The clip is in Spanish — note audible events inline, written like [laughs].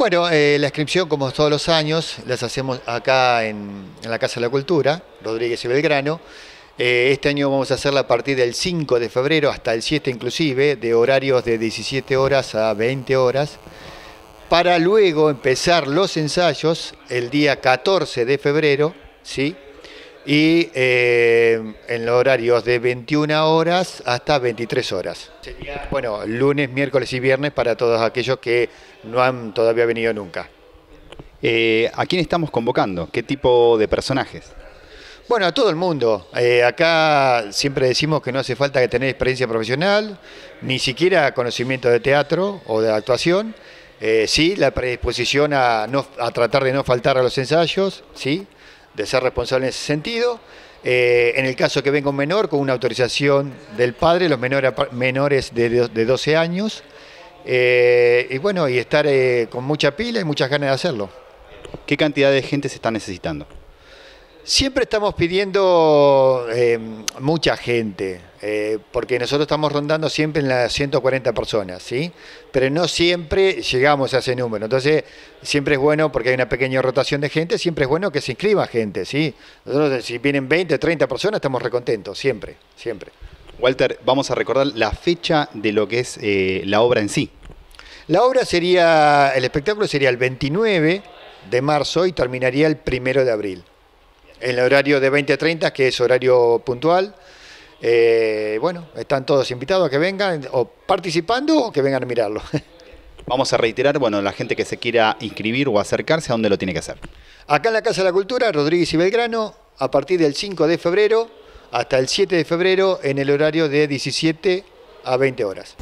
Bueno, eh, la inscripción, como todos los años, las hacemos acá en, la Casa de la Cultura, Rodríguez y Belgrano. Eh, este año vamos a hacerla a partir del 5 de febrero hasta el 7 inclusive, de horarios de 17 horas a 20 horas, para luego empezar los ensayos el día 14 de febrero, ¿sí? y eh, en los horarios de 21 horas hasta 23 horas. Sería, bueno, lunes, miércoles y viernes para todos aquellos que no han todavía venido nunca. Eh, ¿A quién estamos convocando? ¿Qué tipo de personajes? Bueno, a todo el mundo. Eh, acá siempre decimos que no hace falta que tener experiencia profesional, ni siquiera conocimiento de teatro o de actuación. sí, la predisposición a, no, a tratar de no faltar a los ensayos, sí de ser responsable en ese sentido. Eh, en el caso que venga un menor, con una autorización del padre, los menores, menores de, 12 años. Eh, y bueno, y estar eh, con mucha pila y muchas ganas de hacerlo. ¿Qué cantidad de gente se está necesitando? Siempre estamos pidiendo mucha gente. Eh, porque nosotros estamos rondando siempre en las 140 personas, ¿sí? Pero no siempre llegamos a ese número. Entonces, siempre es bueno, porque hay una pequeña rotación de gente, siempre es bueno que se inscriba gente, ¿sí? Nosotros, eh, si vienen 20, 30 personas, estamos recontentos, siempre, siempre. Walter, vamos a recordar la fecha de lo que es eh, la obra en sí. La obra sería, el espectáculo sería el 29 de marzo y terminaría el primero de abril. En el horario de 20 a 30, que es horario puntual, eh, bueno, están todos invitados a que vengan, o participando o que vengan a mirarlo. [laughs] Vamos a reiterar, bueno, la gente que se quiera inscribir o acercarse, ¿a dónde lo tiene que hacer? Acá en la Casa de la Cultura, Rodríguez y Belgrano, a partir del 5 de febrero hasta el 7 de febrero en el horario de 17 a 20 horas.